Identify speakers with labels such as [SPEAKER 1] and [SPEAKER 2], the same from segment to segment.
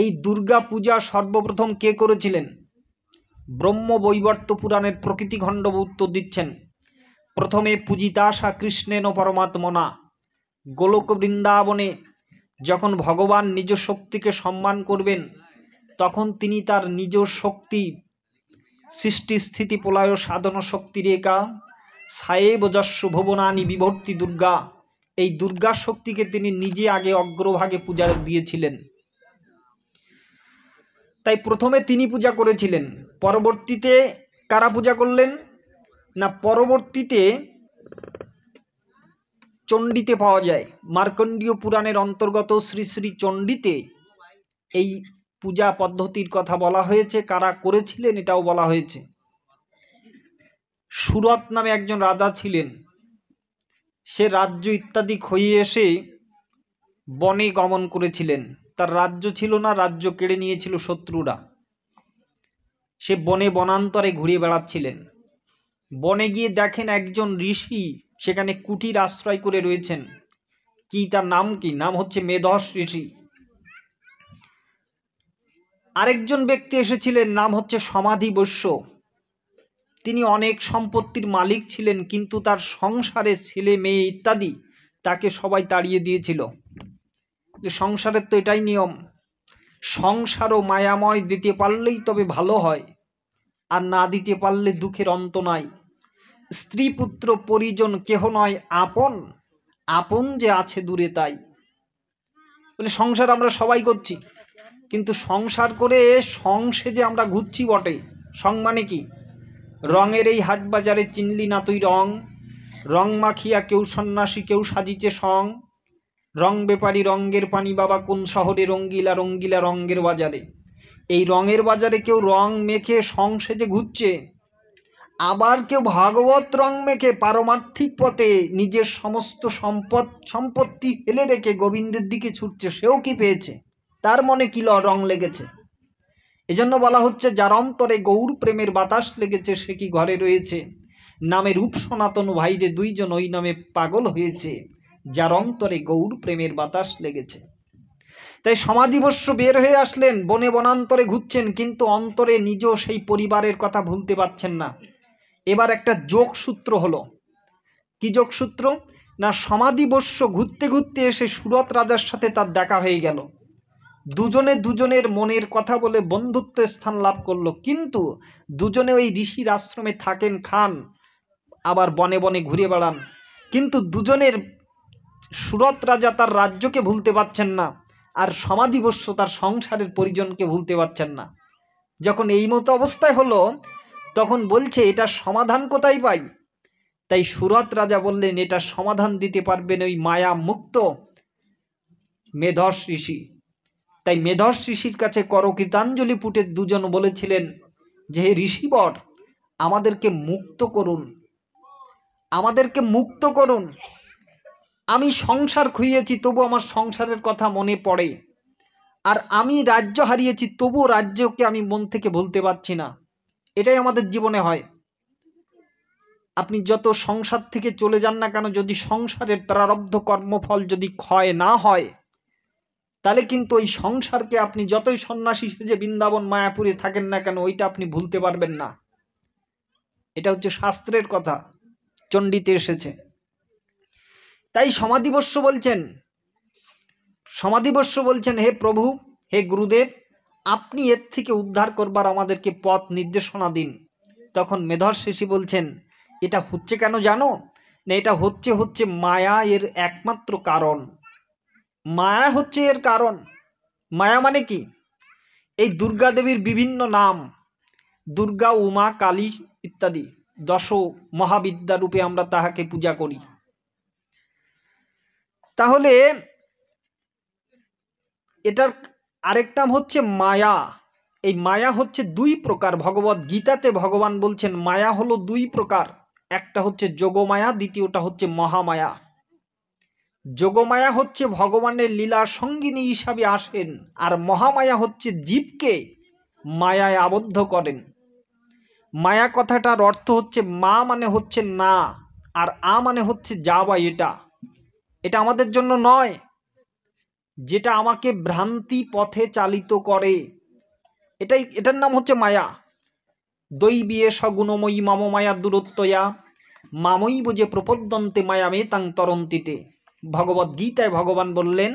[SPEAKER 1] এই দুর্গা পূজা সর্বপ্রথম কে করেছিলেন ব্রহ্ম বৈবর্ত পুরাণের প্রকৃতি খণ্ড উত্তর দিচ্ছেন প্রথমে পূজিতাশা কৃষ্ণেন পরমাত্মনা গোলক বৃন্দাবনে যখন ভগবান নিজ শক্তিকে সম্মান করবেন তখন তিনি তার নিজ শক্তি সৃষ্টি স্থিতি পলায় সাধন শক্তি রেখা সায়েব যস্য ভুবনানি বিভর্তি দুর্গা এই দুর্গা শক্তিকে তিনি নিজে আগে অগ্রভাগে পূজা দিয়েছিলেন তাই প্রথমে তিনি পূজা করেছিলেন পরবর্তীতে কারা পূজা করলেন না পরবর্তীতে চণ্ডীতে পাওয়া যায় মার্কণ্ডীয় পুরাণের অন্তর্গত শ্রী শ্রী চণ্ডীতে এই পূজা পদ্ধতির কথা বলা হয়েছে কারা করেছিলেন এটাও বলা হয়েছে সুরত নামে একজন রাজা ছিলেন সে রাজ্য ইত্যাদি খইয়ে এসে বনে গমন করেছিলেন তার রাজ্য ছিল না রাজ্য কেড়ে নিয়েছিল শত্রুরা সে বনে বনান্তরে ঘুরে বেড়াচ্ছিলেন বনে গিয়ে দেখেন একজন ঋষি সেখানে কুটির আশ্রয় করে রয়েছেন কি তার নাম কি নাম হচ্ছে মেধস ঋষি আরেকজন ব্যক্তি এসেছিলেন নাম হচ্ছে সমাধি বৈশ্য তিনি অনেক সম্পত্তির মালিক ছিলেন কিন্তু তার সংসারে ছেলে মেয়ে ইত্যাদি তাকে সবাই তাড়িয়ে দিয়েছিল যে সংসারের তো এটাই নিয়ম সংসার ও মায়াময় দিতে পারলেই তবে ভালো হয় আর না দিতে পারলে দুঃখের অন্ত নাই স্ত্রী পুত্র পরিজন কেহ নয় আপন আপন যে আছে দূরে তাই বলে সংসার আমরা সবাই করছি কিন্তু সংসার করে সংসে যে আমরা ঘুরছি বটে সং মানে কি রঙের এই হাট বাজারে চিনলি না তুই রং রং মাখিয়া কেউ সন্ন্যাসী কেউ সাজিছে সং রং বেপারি রঙ্গের পানি বাবা কোন শহরে রঙ্গিলা রঙ্গিলা রঙ্গের বাজারে এই রঙের বাজারে কেউ রং মেখে সংসেজে ঘুরছে আবার কেউ ভাগবত রং মেখে পারমার্থিক পথে নিজের সমস্ত সম্পদ সম্পত্তি ফেলে রেখে গোবিন্দের দিকে ছুটছে সেও কি পেয়েছে তার মনে কি রং লেগেছে এজন্য বলা হচ্ছে যার অন্তরে গৌর প্রেমের বাতাস লেগেছে সে কি ঘরে রয়েছে নামে রূপ সনাতন ভাইরে দুইজন ওই নামে পাগল হয়েছে যার অন্তরে গৌর প্রেমের বাতাস লেগেছে তাই সমাধিবস্য বের হয়ে আসলেন বনে বনান্তরে ঘুরছেন কিন্তু অন্তরে নিজ সেই পরিবারের কথা ভুলতে পারছেন না এবার একটা যোগসূত্র হলো কি যোগসূত্র না সমাধিবস্য ঘুরতে ঘুরতে এসে সুরত রাজার সাথে তার দেখা হয়ে গেল দুজনে দুজনের মনের কথা বলে বন্ধুত্ব স্থান লাভ করলো কিন্তু দুজনে ওই ঋষির আশ্রমে থাকেন খান আবার বনে বনে ঘুরে বেড়ান কিন্তু দুজনের সুরত রাজা তার রাজ্যকে ভুলতে পারছেন না আর সমাধিবস্য তার সংসারের পরিজনকে ভুলতে পারছেন না যখন এই মতো অবস্থায় হলো তখন বলছে এটা সমাধান কোথায় পাই তাই সুরত রাজা বললেন এটা সমাধান দিতে পারবেন ওই মায়া মুক্ত মেধস ঋষি তাই মেধস ঋষির কাছে করকৃতাঞ্জলি পুটের দুজন বলেছিলেন যে হে ঋষিবর আমাদেরকে মুক্ত করুন আমাদেরকে মুক্ত করুন আমি সংসার খুইয়েছি তবু আমার সংসারের কথা মনে পড়ে আর আমি রাজ্য হারিয়েছি তবু রাজ্যকে আমি মন থেকে ভুলতে পারছি না এটাই আমাদের জীবনে হয় আপনি যত সংসার থেকে চলে যান না কেন যদি সংসারের প্রারব্ধ কর্মফল যদি ক্ষয় না হয় তাহলে কিন্তু ওই সংসারকে আপনি যতই সন্ন্যাসী সেজে বৃন্দাবন মায়াপুরে থাকেন না কেন ওইটা আপনি ভুলতে পারবেন না এটা হচ্ছে শাস্ত্রের কথা চণ্ডীতে এসেছে তাই সমাধিবস্য বলছেন সমাধিবস্য বলছেন হে প্রভু হে গুরুদেব আপনি এর থেকে উদ্ধার করবার আমাদেরকে পথ নির্দেশনা দিন তখন মেধর শিশি বলছেন এটা হচ্ছে কেন জানো না এটা হচ্ছে হচ্ছে মায়া এর একমাত্র কারণ মায়া হচ্ছে এর কারণ মায়া মানে কি এই দুর্গা দেবীর বিভিন্ন নাম দুর্গা উমা কালী ইত্যাদি দশ মহাবিদ্যা রূপে আমরা তাহাকে পূজা করি তাহলে এটার আরেক নাম হচ্ছে মায়া এই মায়া হচ্ছে দুই প্রকার ভগবত গীতাতে ভগবান বলছেন মায়া হলো দুই প্রকার একটা হচ্ছে যোগমায়া দ্বিতীয়টা হচ্ছে মহামায়া যোগমায়া হচ্ছে ভগবানের লীলা সঙ্গিনী হিসাবে আসেন আর মহামায়া হচ্ছে জীবকে মায়ায় আবদ্ধ করেন মায়া কথাটার অর্থ হচ্ছে মা মানে হচ্ছে না আর আ মানে হচ্ছে যা বা এটা এটা আমাদের জন্য নয় যেটা আমাকে ভ্রান্তি পথে চালিত করে এটাই এটার নাম হচ্ছে মায়া দৈ বিয়ে সগুণময়ী মাম মায়া দূরত্বয়া মামই বুঝে প্রপদ্যন্তে মায়া তাং তরন্তিতে ভগবত গীতায় ভগবান বললেন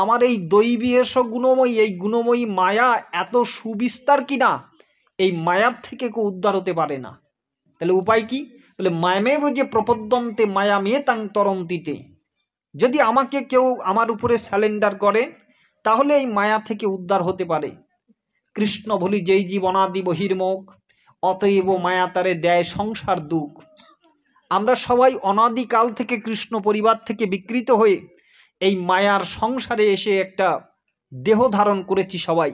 [SPEAKER 1] আমার এই দৈবীয় গুণময়ী এই গুণময়ী মায়া এত সুবিস্তার কি না এই মায়ার থেকে কেউ উদ্ধার হতে পারে না তাহলে উপায় কি তাহলে মায়ামে বুঝে প্রপদ্যন্তে মায়া মেয়ে তাং তরন্তিতে যদি আমাকে কেউ আমার উপরে স্যালেন্ডার করে তাহলে এই মায়া থেকে উদ্ধার হতে পারে কৃষ্ণ ভলি যেই জীবনাদি বহির্মুখ অতএব মায়া তারে দেয় সংসার দুঃখ আমরা সবাই অনাদিকাল থেকে কৃষ্ণ পরিবার থেকে বিকৃত হয়ে এই মায়ার সংসারে এসে একটা দেহ ধারণ করেছি সবাই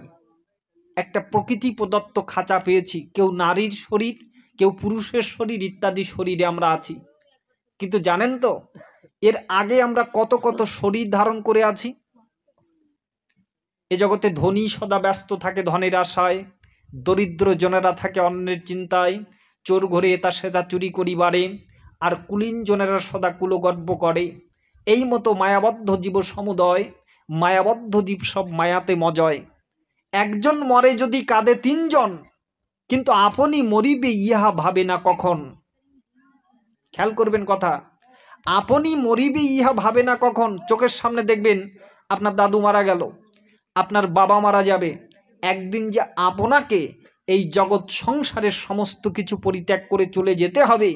[SPEAKER 1] একটা প্রকৃতি প্রদত্ত খাঁচা পেয়েছি কেউ নারীর শরীর কেউ পুরুষের শরীর ইত্যাদি শরীরে আমরা আছি কিন্তু জানেন তো এর আগে আমরা কত কত শরীর ধারণ করে আছি এ জগতে ধনী সদা ব্যস্ত থাকে ধনের আশায় দরিদ্র জনেরা থাকে অন্যের চিন্তায় চোর ঘরে এটা সেটা চুরি করি বাড়ে আর কুলীন জনেরা সদা কুলো গর্ব করে এই মতো মায়াবদ্ধ জীব সমুদয় মায়াবদ্ধ দ্বীপ সব মায়াতে মজয় একজন মরে যদি কাঁদে তিনজন কিন্তু আপনি মরিবে ইহা ভাবে না কখন খেয়াল করবেন কথা আপনি মরিবি ইহা ভাবে না কখন চোখের সামনে দেখবেন আপনার দাদু মারা গেল আপনার বাবা মারা যাবে একদিন যে আপনাকে এই জগৎ সংসারের সমস্ত কিছু পরিত্যাগ করে চলে যেতে হবে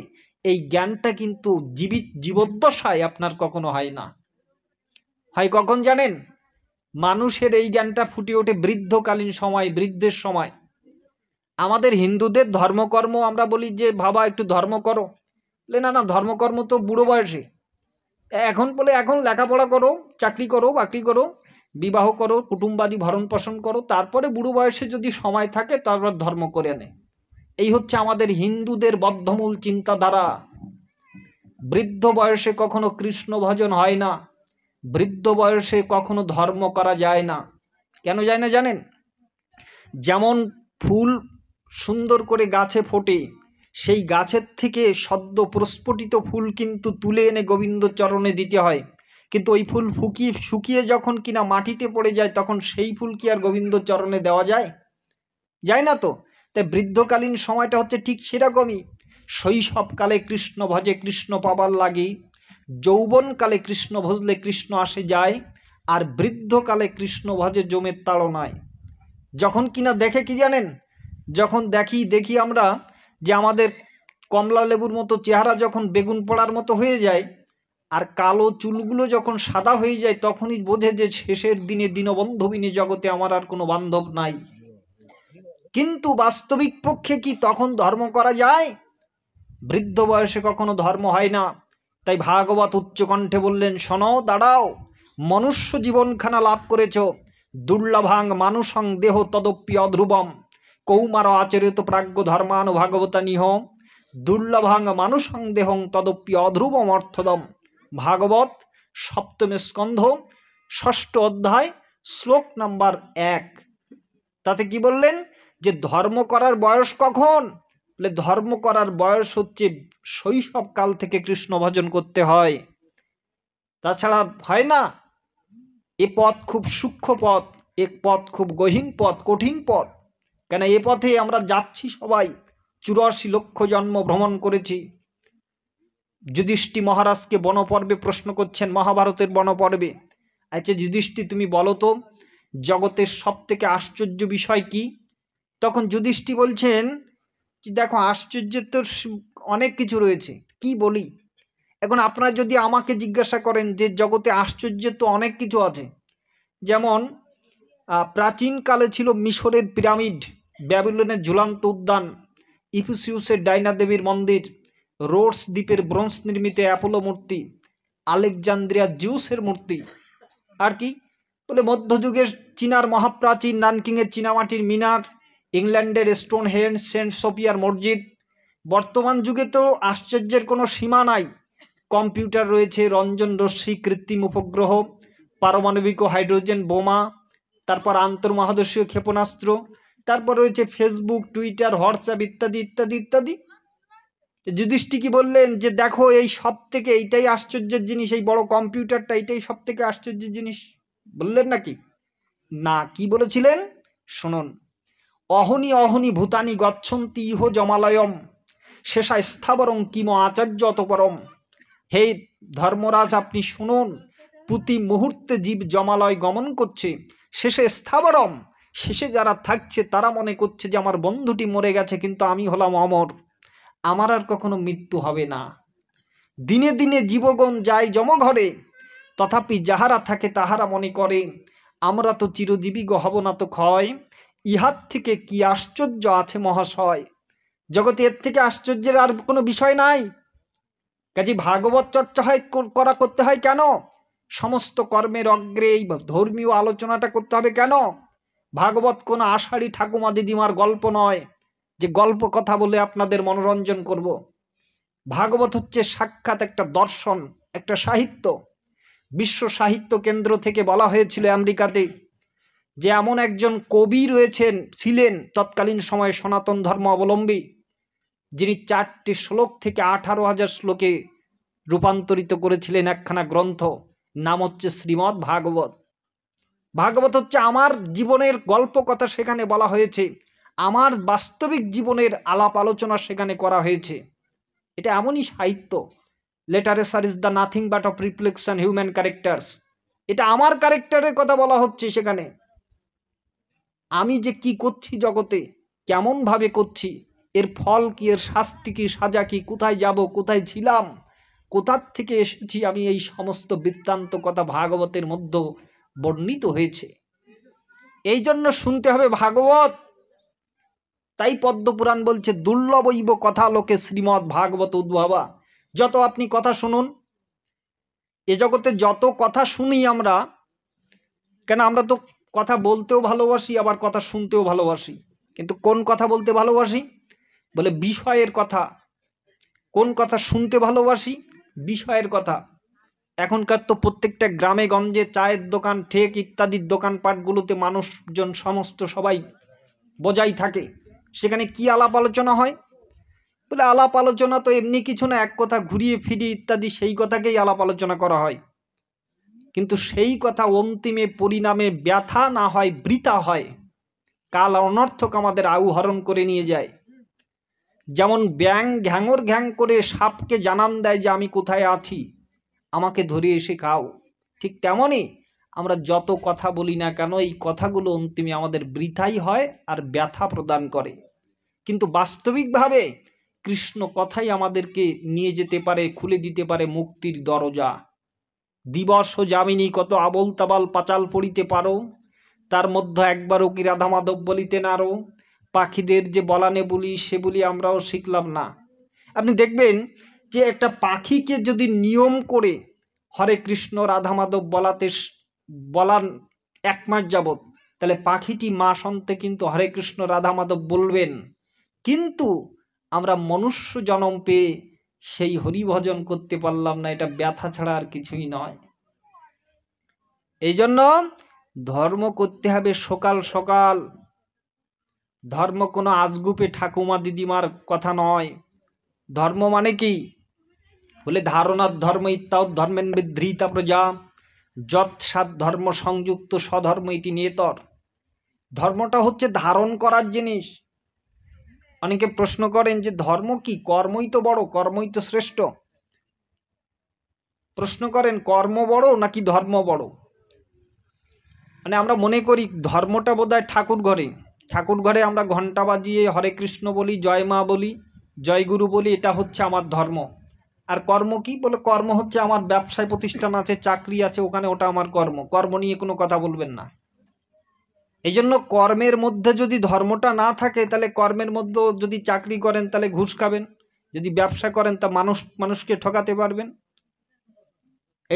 [SPEAKER 1] এই জ্ঞানটা কিন্তু জীবিত জীবদ্দশায় আপনার কখনো হয় না হয় কখন জানেন মানুষের এই জ্ঞানটা ফুটে ওঠে বৃদ্ধকালীন সময় বৃদ্ধের সময় আমাদের হিন্দুদের ধর্মকর্ম আমরা বলি যে বাবা একটু ধর্ম করো বলে না না ধর্মকর্ম তো বুড়ো বয়সে এখন বলে এখন লেখাপড়া করো চাকরি করো বাকরি করো বিবাহ করো কুটুম্বাদি ভরণ পোষণ করো তারপরে বুড়ো বয়সে যদি সময় থাকে তারপর ধর্ম করে নে এই হচ্ছে আমাদের হিন্দুদের বদ্ধমূল চিন্তাধারা বৃদ্ধ বয়সে কখনো কৃষ্ণ ভজন হয় না বৃদ্ধ বয়সে কখনো ধর্ম করা যায় না কেন যায় না জানেন যেমন ফুল সুন্দর করে গাছে ফোটে সেই গাছের থেকে সদ্য প্রস্ফুটিত ফুল কিন্তু তুলে এনে গোবিন্দ চরণে দিতে হয় কিন্তু ওই ফুল ফুকিয়ে শুকিয়ে যখন কিনা মাটিতে পড়ে যায় তখন সেই ফুল কি আর গোবিন্দ চরণে দেওয়া যায় যায় না তো তাই বৃদ্ধকালীন সময়টা হচ্ছে ঠিক সেরকমই শৈশবকালে কৃষ্ণ ভজে কৃষ্ণ পাবার লাগেই যৌবনকালে কৃষ্ণ ভজলে কৃষ্ণ আসে যায় আর বৃদ্ধকালে কৃষ্ণ ভজে জমের তাড়নায় যখন কিনা দেখে কি জানেন যখন দেখি দেখি আমরা যে আমাদের কমলা লেবুর মতো চেহারা যখন বেগুন পড়ার মতো হয়ে যায় আর কালো চুলগুলো যখন সাদা হয়ে যায় তখনই বোঝে যে শেষের দিনে দীনবন্ধবিনী জগতে আমার আর কোনো বান্ধব নাই কিন্তু বাস্তবিক পক্ষে কি তখন ধর্ম করা যায় বৃদ্ধ বয়সে কখনো ধর্ম হয় না তাই ভাগবত উচ্চকণ্ঠে বললেন শোনো দাঁড়াও মনুষ্য জীবনখানা লাভ করেছ দুর্লভাং মানুষং দেহ তদপি অধ্রুবম কৌমার আচরিত প্রাজ্ঞ ধর্মানু ভাগবতা নিহ দুর্লভাঙ্গ মানুষাং দেহং তদপি অধ্রুবম অর্থদম ভাগবত সপ্তম স্কন্ধ ষষ্ঠ অধ্যায় শ্লোক নাম্বার এক তাতে কি বললেন যে ধর্ম করার বয়স কখন বলে ধর্ম করার বয়স হচ্ছে শৈশবকাল থেকে কৃষ্ণ ভজন করতে হয় তাছাড়া হয় না এ পথ খুব সূক্ষ্ম পথ এক পথ খুব গহীন পথ কঠিন পথ কেন এ পথে আমরা যাচ্ছি সবাই চুরাশি লক্ষ জন্ম ভ্রমণ করেছি যুধিষ্ঠি মহারাজকে বনপর্বে প্রশ্ন করছেন মহাভারতের বনপর্বে আচ্ছা যুধিষ্ঠি তুমি বলো তো জগতের সব থেকে আশ্চর্য বিষয় কি তখন যুধিষ্ঠি বলছেন যে দেখো আশ্চর্য তো অনেক কিছু রয়েছে কি বলি এখন আপনারা যদি আমাকে জিজ্ঞাসা করেন যে জগতে আশ্চর্য তো অনেক কিছু আছে যেমন প্রাচীনকালে ছিল মিশরের পিরামিড ব্যাবিলনের ঝুলান্ত উদ্যান ইফুসিউসের ডাইনা দেবীর মন্দির রোডস দ্বীপের ব্রোঞ্জ নির্মিত অ্যাপোলো মূর্তি আলেকজান্দ্রিয়া জিউসের মূর্তি আর কি বলে মধ্যযুগের চীনার মহাপ্রাচীন নানকিংয়ের চীনামাটির মিনার ইংল্যান্ডের স্টোন হেন্ড সেন্ট সোফিয়ার মসজিদ বর্তমান যুগে তো আশ্চর্যের কোনো সীমা নাই কম্পিউটার রয়েছে রঞ্জন রশ্মি কৃত্রিম উপগ্রহ পারমাণবিক ও হাইড্রোজেন বোমা তারপর আন্তর্মহাদেশীয় ক্ষেপণাস্ত্র তারপর রয়েছে ফেসবুক টুইটার হোয়াটসঅ্যাপ ইত্যাদি ইত্যাদি ইত্যাদি যুধিষ্ঠি কি বললেন যে দেখো এই সব থেকে এইটাই আশ্চর্যের জিনিস এই বড় কম্পিউটারটা এইটাই সব থেকে আশ্চর্যের জিনিস বললেন নাকি না কি বলেছিলেন শুনুন অহনি অহনি ভূতানি গচ্ছন্তি ইহ জমালয়ম শেষা স্থাবরং কিম আচার্য অতপরম হে ধর্মরাজ আপনি শুনুন প্রতি মুহূর্তে জীব জমালয় গমন করছে শেষে স্থাবরম শেষে যারা থাকছে তারা মনে করছে যে আমার বন্ধুটি মরে গেছে কিন্তু আমি হলাম অমর আমার আর কখনো মৃত্যু হবে না দিনে দিনে জীবগণ যায় জমঘরে তথাপি যাহারা থাকে তাহারা মনে করে আমরা তো চিরজীবী হব না তো ক্ষয় ইহার থেকে কি আশ্চর্য আছে মহাশয় জগতে এর থেকে আশ্চর্যের আর কোনো বিষয় নাই কাজে ভাগবত চর্চা হয় করা করতে হয় কেন সমস্ত কর্মের অগ্রে এই ধর্মীয় আলোচনাটা করতে হবে কেন ভাগবত কোনো আষাঢ়ি ঠাকুমা দিদিমার গল্প নয় যে গল্প কথা বলে আপনাদের মনোরঞ্জন করব। ভাগবত হচ্ছে সাক্ষাৎ একটা দর্শন একটা সাহিত্য বিশ্ব সাহিত্য কেন্দ্র থেকে বলা হয়েছিল আমেরিকাতে যে এমন একজন কবি রয়েছেন ছিলেন তৎকালীন সময়ে সনাতন ধর্ম অবলম্বী যিনি চারটি শ্লোক থেকে আঠারো হাজার শ্লোকে রূপান্তরিত করেছিলেন একখানা গ্রন্থ নাম হচ্ছে শ্রীমদ্ ভাগবত ভাগবত হচ্ছে আমার জীবনের গল্প কথা সেখানে বলা হয়েছে আমার বাস্তবিক জীবনের আলাপ আলোচনা সেখানে করা হয়েছে এটা এমনই সাহিত্য সার is the nothing but of reflection human characters এটা আমার ক্যারেক্টারের কথা বলা হচ্ছে সেখানে আমি যে কি করছি জগতে কেমনভাবে করছি এর ফল কি এর শাস্তি কি সাজা কি কোথায় যাব কোথায় ছিলাম কোথার থেকে এসেছি আমি এই সমস্ত বৃত্তান্ত কথা ভাগবতের মধ্যে বর্ণিত হয়েছে এই জন্য শুনতে হবে ভাগবত তাই পদ্মপুরাণ বলছে দুর্লভৈব কথা লোকে শ্রীমৎ ভাগবত উদ্ভাবা যত আপনি কথা শুনুন এ জগতে যত কথা শুনি আমরা কেন আমরা তো কথা বলতেও ভালোবাসি আবার কথা শুনতেও ভালোবাসি কিন্তু কোন কথা বলতে ভালোবাসি বলে বিষয়ের কথা কোন কথা শুনতে ভালোবাসি বিষয়ের কথা এখনকার তো প্রত্যেকটা গ্রামে গঞ্জে চায়ের দোকান ঠেক ইত্যাদির দোকানপাটগুলোতে মানুষজন সমস্ত সবাই বজাই থাকে সেখানে কি আলাপ আলোচনা হয় বলে আলাপ আলোচনা তো এমনি কিছু না এক কথা ঘুরিয়ে ফিরিয়ে ইত্যাদি সেই কথাকেই আলাপ আলোচনা করা হয় কিন্তু সেই কথা অন্তিমে পরিণামে ব্যথা না হয় বৃথা হয় কাল অনর্থক আমাদের আহরণ করে নিয়ে যায় যেমন ব্যাং ঘ্যাঙর ঘ্যাং করে সাপকে জানান দেয় যে আমি কোথায় আছি আমাকে ধরিয়ে শেখাও ঠিক তেমনই আমরা যত কথা বলি না কেন এই কথাগুলো অন্তিমে আমাদের বৃথাই হয় আর ব্যথা প্রদান করে কিন্তু বাস্তবিকভাবে কৃষ্ণ কথাই আমাদেরকে নিয়ে যেতে পারে খুলে দিতে পারে মুক্তির দরজা দিবস ও যামিনী কত আবল তাবাল পাচাল পড়িতে পারো তার মধ্যে একবারও কি রাধা মাধব বলিতে নারো পাখিদের যে বলানে বলি সে বলি আমরাও শিখলাম না আপনি দেখবেন যে একটা পাখিকে যদি নিয়ম করে হরে কৃষ্ণ রাধা মাধব বলাতে বলার এক মাস যাবৎ তাহলে পাখিটি মা সন্তে কিন্তু হরে কৃষ্ণ রাধা মাধব বলবেন কিন্তু আমরা মনুষ্য জনম পেয়ে সেই হরিভজন করতে পারলাম না এটা ব্যথা ছাড়া আর কিছুই নয় এই জন্য ধর্ম করতে হবে সকাল সকাল ধর্ম কোনো আজগুপে ঠাকুমা দিদিমার কথা নয় ধর্ম মানে কি বলে ধারণার ধর্ম ইত্যাদ ধর্মের বিধৃতা প্রজা যৎ ধর্ম সংযুক্ত স্বধর্ম ইতি নেতর ধর্মটা হচ্ছে ধারণ করার জিনিস অনেকে প্রশ্ন করেন যে ধর্ম কি কর্মই তো বড় কর্মই তো শ্রেষ্ঠ প্রশ্ন করেন কর্ম বড় নাকি ধর্ম বড় মানে আমরা মনে করি ধর্মটা বোধ হয় ঠাকুর ঘরে ঠাকুর ঘরে আমরা ঘণ্টা বাজিয়ে হরে কৃষ্ণ বলি জয় মা বলি জয় গুরু বলি এটা হচ্ছে আমার ধর্ম আর কর্ম কি বলে কর্ম হচ্ছে আমার ব্যবসায় প্রতিষ্ঠান আছে চাকরি আছে ওখানে ওটা আমার কর্ম কর্ম নিয়ে কোনো কথা বলবেন না এই জন্য কর্মের মধ্যে যদি ধর্মটা না থাকে তাহলে কর্মের মধ্যে যদি চাকরি করেন তাহলে ঘুষ খাবেন যদি ব্যবসা করেন তা মানুষ মানুষকে ঠকাতে পারবেন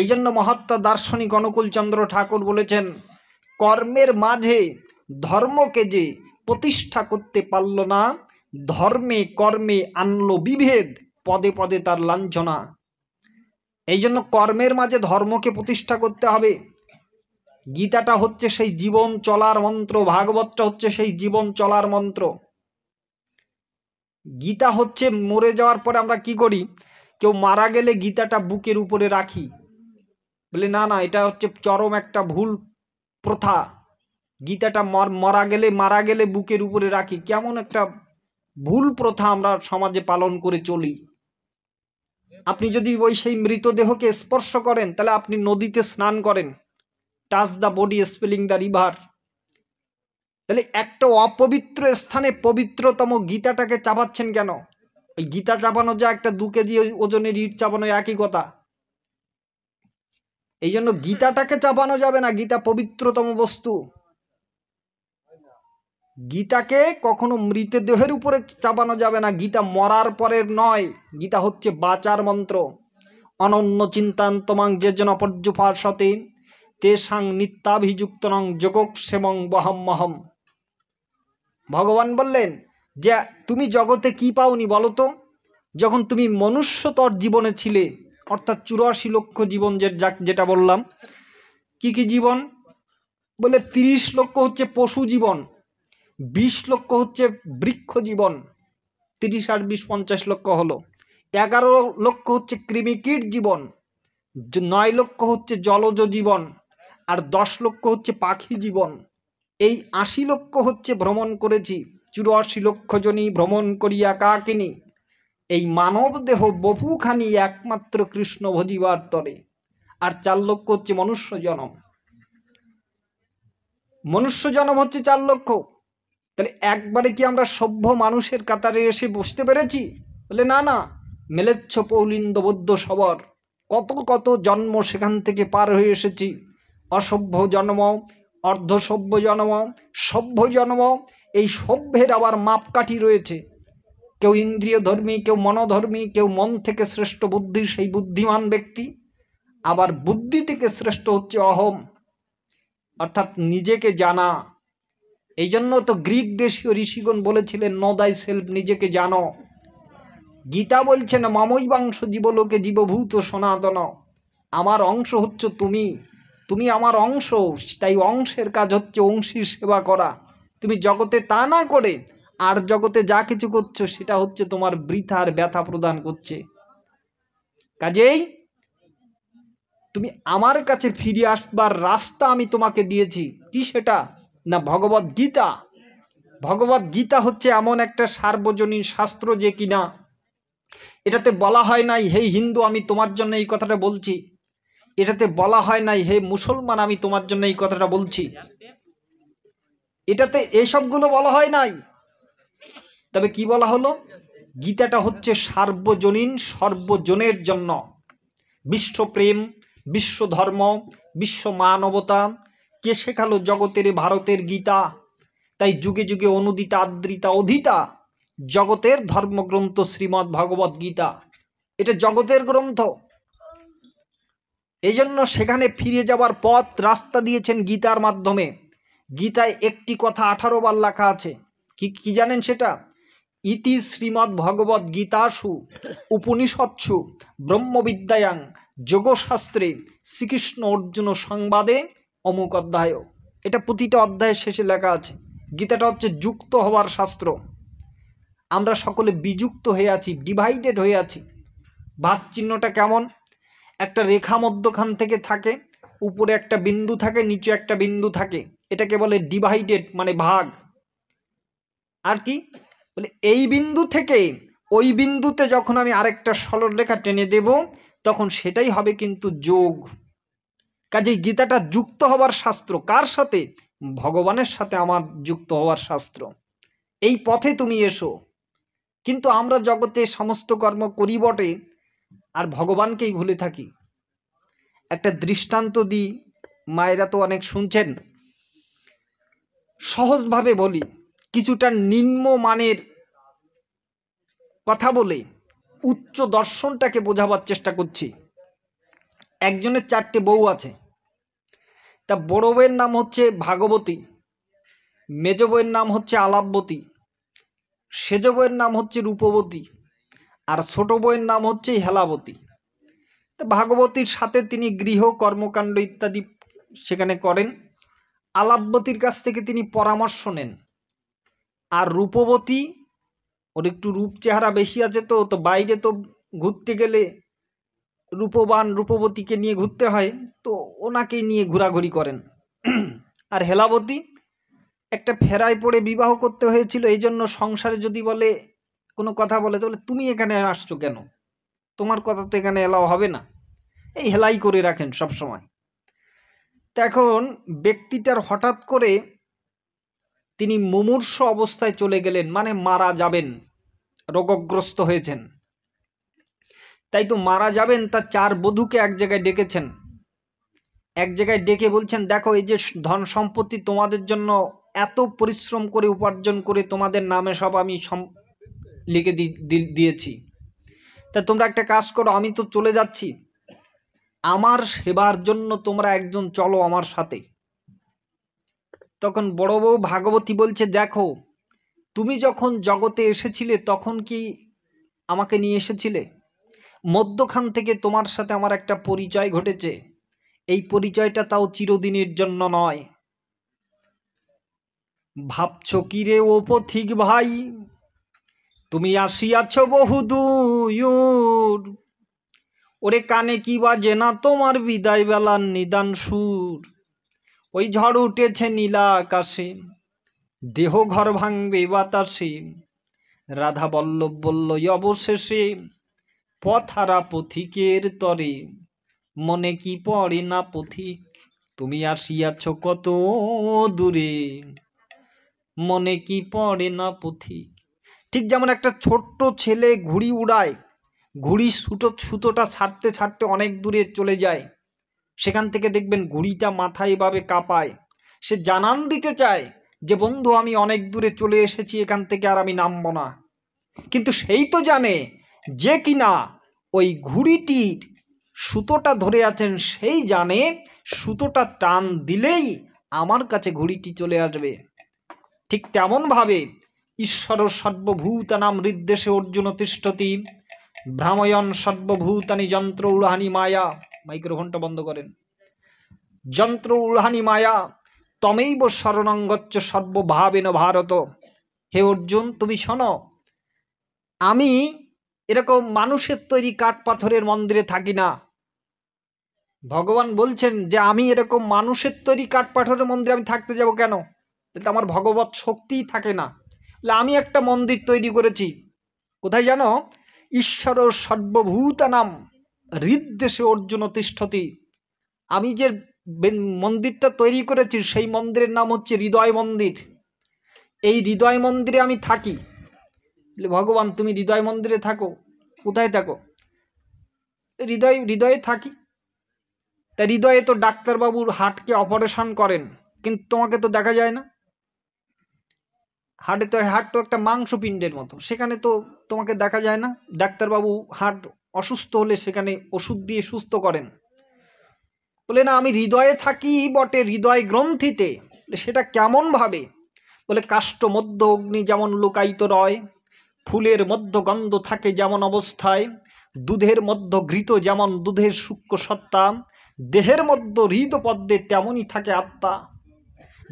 [SPEAKER 1] এই জন্য মহাত্মা দার্শনিক অনুকূলচন্দ্র ঠাকুর বলেছেন কর্মের মাঝে ধর্মকে যে প্রতিষ্ঠা করতে পারল না ধর্মে কর্মে আনলো বিভেদ পদে পদে তার লাঞ্ছনা এই জন্য কর্মের মাঝে ধর্মকে প্রতিষ্ঠা করতে হবে গীতাটা হচ্ছে সেই জীবন চলার মন্ত্র ভাগবতটা হচ্ছে সেই জীবন চলার মন্ত্র গীতা হচ্ছে মরে যাওয়ার পরে আমরা কি করি কেউ মারা গেলে গীতাটা বুকের উপরে রাখি বলে না না এটা হচ্ছে চরম একটা ভুল প্রথা গীতাটা মরা গেলে মারা গেলে বুকের উপরে রাখি কেমন একটা ভুল প্রথা আমরা সমাজে পালন করে চলি আপনি যদি ওই সেই মৃতদেহকে স্পর্শ করেন তাহলে আপনি নদীতে স্নান করেন touch the body spelling the river তাহলে একটা অপবিত্র স্থানে পবিত্রতম গীতাটাকে চাপাচ্ছেন কেন ওই গীতা চাপানো যা একটা দু কেজি ওজনের ইট চাপানো একই কথা এই জন্য গীতাটাকে চাপানো যাবে না গীতা পবিত্রতম বস্তু গীতাকে কখনো মৃতদেহের উপরে চাপানো যাবে না গীতা মরার পরের নয় গীতা হচ্ছে বাঁচার মন্ত্র অনন্য চিন্তান্তমাং যে জন পর্যুপার সতে তেসাং নিত্যাভিযুক্ত নং সেমং সেবং বহম্মহম ভগবান বললেন যে তুমি জগতে কি পাওনি বলো তো যখন তুমি মনুষ্যতর জীবনে ছিলে অর্থাৎ চুরাশি লক্ষ জীবন যে যেটা বললাম কি কি জীবন বলে তিরিশ লক্ষ হচ্ছে পশু জীবন বিশ লক্ষ হচ্ছে বৃক্ষ জীবন তিরিশ আর বিশ পঞ্চাশ লক্ষ হলো এগারো লক্ষ হচ্ছে কৃমিকীট জীবন নয় লক্ষ হচ্ছে জলজ জীবন আর দশ লক্ষ হচ্ছে পাখি জীবন এই আশি লক্ষ হচ্ছে ভ্রমণ করেছি চুরাশি লক্ষজনী ভ্রমণ করিয়া কাকিনি এই মানব দেহ বহুখানি একমাত্র কৃষ্ণ ভজিবার তরে আর চার লক্ষ হচ্ছে মনুষ্য জনম মনুষ্য জনম হচ্ছে চার লক্ষ তাহলে একবারে কি আমরা সভ্য মানুষের কাতারে এসে বসতে পেরেছি বলে না না মেলেচ্ছ পৌলিন্দবদ্ধ সবর কত কত জন্ম সেখান থেকে পার হয়ে এসেছি অসভ্য জন্ম অর্ধসভ্য জন্ম সভ্য জন্ম এই সভ্যের আবার মাপকাঠি রয়েছে কেউ ইন্দ্রিয় ধর্মী কেউ মনোধর্মী কেউ মন থেকে শ্রেষ্ঠ বুদ্ধি সেই বুদ্ধিমান ব্যক্তি আবার বুদ্ধি থেকে শ্রেষ্ঠ হচ্ছে অহম অর্থাৎ নিজেকে জানা এই জন্য তো গ্রিক দেশীয় ঋষিগণ বলেছিলেন ন দাই সেলফ নিজেকে জানো গীতা বলছেন মামই বাংশ জীবলোকে জীবভূত সনাতন আমার অংশ হচ্ছে তুমি তুমি আমার অংশ তাই অংশের কাজ হচ্ছে অংশীর সেবা করা তুমি জগতে তা না করে আর জগতে যা কিছু করছো সেটা হচ্ছে তোমার বৃথার ব্যথা প্রদান করছে কাজেই তুমি আমার কাছে ফিরে আসবার রাস্তা আমি তোমাকে দিয়েছি কি সেটা না ভগবত গীতা ভগবত গীতা হচ্ছে এমন একটা সার্বজনীন শাস্ত্র যে কিনা এটাতে বলা হয় নাই হে হিন্দু আমি তোমার জন্য এই কথাটা বলছি এটাতে বলা হয় নাই হে মুসলমান আমি তোমার জন্য এই কথাটা বলছি এটাতে এসবগুলো বলা হয় নাই তবে কি বলা হলো গীতাটা হচ্ছে সার্বজনীন সর্বজনের জন্য বিশ্বপ্রেম বিশ্বধর্ম বিশ্ব মানবতা কে শেখালো জগতের ভারতের গীতা তাই যুগে যুগে অনুদিতা আদ্রিতা অধিতা জগতের ধর্মগ্রন্থ শ্রীমদ্ ভগবত গীতা এটা জগতের গ্রন্থ এজন্য সেখানে ফিরে যাওয়ার পথ রাস্তা দিয়েছেন গীতার মাধ্যমে গীতায় একটি কথা আঠারো বার লেখা আছে কি কি জানেন সেটা ইতি শ্রীমদ্ ভগবত গীতাসু উপনিষৎসু ব্রহ্মবিদ্যায়াং যোগশাস্ত্রে শ্রীকৃষ্ণ অর্জুন সংবাদে অমুক অধ্যায়ও এটা প্রতিটা অধ্যায়ের শেষে লেখা আছে গীতাটা হচ্ছে যুক্ত হওয়ার শাস্ত্র আমরা সকলে বিযুক্ত হয়ে আছি ডিভাইডেড হয়ে আছি ভাত চিহ্নটা কেমন একটা রেখা মধ্যখান থেকে থাকে উপরে একটা বিন্দু থাকে নিচে একটা বিন্দু থাকে এটাকে বলে ডিভাইডেড মানে ভাগ আর কি বলে এই বিন্দু থেকে ওই বিন্দুতে যখন আমি আরেকটা সরলরেখা টেনে দেব তখন সেটাই হবে কিন্তু যোগ কাজেই গীতাটা যুক্ত হওয়ার শাস্ত্র কার সাথে ভগবানের সাথে আমার যুক্ত হওয়ার শাস্ত্র এই পথে তুমি এসো কিন্তু আমরা জগতে সমস্ত কর্ম করি বটে আর ভগবানকেই ভুলে থাকি একটা দৃষ্টান্ত দিই মায়েরা তো অনেক শুনছেন সহজভাবে বলি কিছুটা নিম্ন মানের কথা বলে উচ্চ দর্শনটাকে বোঝাবার চেষ্টা করছি একজনের চারটে বউ আছে তা বড়ো বউয়ের নাম হচ্ছে ভাগবতী মেজ বইয়ের নাম হচ্ছে আলাপবতী সেজ বইয়ের নাম হচ্ছে রূপবতী আর ছোট বউয়ের নাম হচ্ছে হেলাবতী তা ভাগবতীর সাথে তিনি গৃহ কর্মকাণ্ড ইত্যাদি সেখানে করেন আলাপবতীর কাছ থেকে তিনি পরামর্শ নেন আর রূপবতী ওর একটু রূপ চেহারা বেশি আছে তো তো বাইরে তো ঘুরতে গেলে রূপবান রূপবতীকে নিয়ে ঘুরতে হয় তো ওনাকে নিয়ে ঘোরাঘুরি করেন আর হেলাবতী একটা ফেরায় পড়ে বিবাহ করতে হয়েছিল এই জন্য সংসারে যদি বলে কোনো কথা বলে তাহলে তুমি এখানে আসছো কেন তোমার কথা তো এখানে এলাও হবে না এই হেলাই করে রাখেন সব সময়। এখন ব্যক্তিটার হঠাৎ করে তিনি মুমূর্ষ অবস্থায় চলে গেলেন মানে মারা যাবেন রোগগ্রস্ত হয়েছেন তাই তো মারা যাবেন তার চার বধূকে এক জায়গায় ডেকেছেন এক জায়গায় ডেকে বলছেন দেখো এই যে ধন সম্পত্তি তোমাদের জন্য এত পরিশ্রম করে উপার্জন করে তোমাদের নামে সব আমি লিখে দিয়েছি তা তোমরা একটা কাজ করো আমি তো চলে যাচ্ছি আমার সেবার জন্য তোমরা একজন চলো আমার সাথে তখন বড় বউ ভাগবতী বলছে দেখো তুমি যখন জগতে এসেছিলে তখন কি আমাকে নিয়ে এসেছিলে মধ্যখান থেকে তোমার সাথে আমার একটা পরিচয় ঘটেছে এই পরিচয়টা তাও চিরদিনের জন্য নয় ভাবছ কি রে ও পথিক ভাই তুমি আসিয়াছ বহুদূর ওরে কানে কি বাজে না তোমার বিদায় বেলার নিদান সুর ওই ঝড় উঠেছে নীলা আকাশে দেহ ঘর ভাঙবে বাতাসে রাধা বল্লভ বলল অবশেষে পথারা পথিকের তরে মনে কি পড়ে না পথিক তুমি আসিয়াছ কত দূরে মনে কি পড়ে না পথিক ঠিক যেমন একটা ছোট্ট ছেলে ঘুড়ি উড়ায় ঘুড়ির সুতো সুতোটা ছাড়তে ছাড়তে অনেক দূরে চলে যায় সেখান থেকে দেখবেন ঘুড়িটা মাথায় এভাবে কাঁপায় সে জানান দিতে চায় যে বন্ধু আমি অনেক দূরে চলে এসেছি এখান থেকে আর আমি নামব না কিন্তু সেই তো জানে যে কিনা ওই ঘুড়িটির সুতোটা ধরে আছেন সেই জানে সুতোটা টান দিলেই আমার কাছে ঘুড়িটি চলে আসবে ঠিক তেমনভাবে ঈশ্বর সর্বভূতানাম হৃদ্দেশে অর্জুন তিষ্ঠতি ভ্রাময়ন সর্বভূতানি যন্ত্র উড়াহানি মায়া মাইক্রোফোনটা বন্ধ করেন যন্ত্র উড়াহানি মায়া তমেইব শরণাঙ্গচ্চ সর্বভাবেন ভারত হে অর্জুন তুমি শোনো আমি এরকম মানুষের তৈরি কাঠ পাথরের মন্দিরে থাকি না ভগবান বলছেন যে আমি এরকম মানুষের তৈরি কাঠ পাথরের মন্দিরে আমি থাকতে যাব কেন তাহলে আমার ভগবত শক্তিই থাকে না তাহলে আমি একটা মন্দির তৈরি করেছি কোথায় জানো ঈশ্বর সর্বভূতানাম হৃদ্দেশে অর্জুন তিষ্ঠতি আমি যে মন্দিরটা তৈরি করেছি সেই মন্দিরের নাম হচ্ছে হৃদয় মন্দির এই হৃদয় মন্দিরে আমি থাকি ভগবান তুমি হৃদয় মন্দিরে থাকো কোথায় থাকো হৃদয় হৃদয়ে থাকি তা হৃদয়ে তো ডাক্তারবাবুর হাটকে অপারেশন করেন কিন্তু তোমাকে তো দেখা যায় না হাটে তো হাট তো একটা মাংসপিণ্ডের মতো সেখানে তো তোমাকে দেখা যায় না ডাক্তারবাবু হাট অসুস্থ হলে সেখানে ওষুধ দিয়ে সুস্থ করেন বলে না আমি হৃদয়ে থাকি বটে হৃদয় গ্রন্থিতে সেটা কেমনভাবে বলে কাষ্ট মধ্য অগ্নি যেমন লুকায়িত রয় ফুলের মধ্য গন্ধ থাকে যেমন অবস্থায় দুধের মধ্য ঘৃত যেমন দুধের সূক্ষ্ম সত্তা দেহের মধ্য হৃদপদ্মে তেমনই থাকে আত্মা